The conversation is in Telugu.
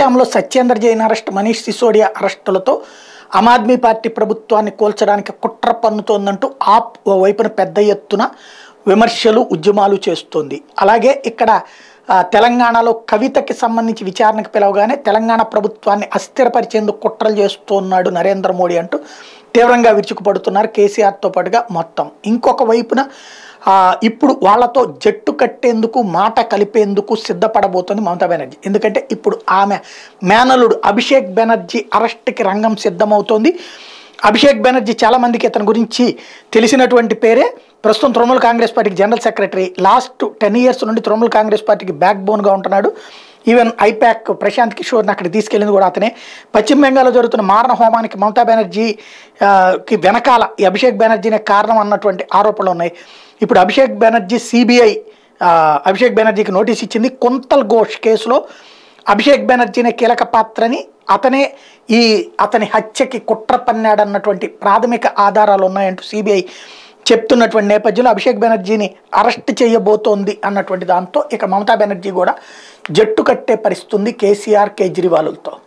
అస్సాంలో సత్యేంద్ర జైన్ అరెస్ట్ మనీష్ సిసోడియా అరెస్టులతో ఆమ్ ఆద్మీ పార్టీ ప్రభుత్వాన్ని కోల్చడానికి కుట్ర పన్నుతోందంటూ ఆప్ వైపున పెద్ద ఎత్తున విమర్శలు ఉద్యమాలు చేస్తోంది అలాగే ఇక్కడ తెలంగాణలో కవితకి సంబంధించి విచారణకు పిలవగానే తెలంగాణ ప్రభుత్వాన్ని అస్థిరపరిచేందుకు కుట్రలు చేస్తున్నాడు నరేంద్ర మోడీ అంటూ తీవ్రంగా విరుచుకుపడుతున్నారు కేసీఆర్తో పాటుగా మొత్తం ఇంకొక వైపున ఇప్పుడు వాళ్ళతో జట్టు కట్టేందుకు మాట కలిపేందుకు సిద్ధపడబోతుంది మమతా బెనర్జీ ఎందుకంటే ఇప్పుడు ఆమె మేనలుడు అభిషేక్ బెనర్జీ అరెస్ట్కి రంగం సిద్ధమవుతోంది అభిషేక్ బెనర్జీ చాలామందికి ఇతని గురించి తెలిసినటువంటి పేరే ప్రస్తుతం తృణమూల్ కాంగ్రెస్ పార్టీకి general secretary last ten years నుండి తృణమూల్ కాంగ్రెస్ పార్టీకి బ్యాక్ బోన్గా ఉంటున్నాడు ఈవెన్ ఐప్యాక్ ప్రశాంత్ కిషోర్ని అక్కడ తీసుకెళ్ళింది కూడా అతనే పశ్చిమ బెంగాల్లో జరుగుతున్న మారణ హోమానికి మమతా బెనర్జీకి వెనకాల ఈ అభిషేక్ బెనర్జీనే కారణం అన్నటువంటి ఆరోపణలు ఉన్నాయి ఇప్పుడు అభిషేక్ బెనర్జీ సిబిఐ అభిషేక్ బెనర్జీకి నోటీస్ ఇచ్చింది కుంతల్ ఘోష్ కేసులో అభిషేక్ బెనర్జీనే కీలక పాత్రని అతనే ఈ అతని హత్యకి కుట్ర పన్నాడన్నటువంటి ప్రాథమిక ఆధారాలు ఉన్నాయంటూ సిబిఐ చెప్తున్నటువంటి నేపథ్యంలో అభిషేక్ బెనర్జీని అరెస్ట్ చేయబోతోంది అన్నటువంటి దాంతో ఇక మమతా బెనర్జీ కూడా జట్టు కట్టే పరిస్థితుంది కేసీఆర్ కేజ్రీవాల్తో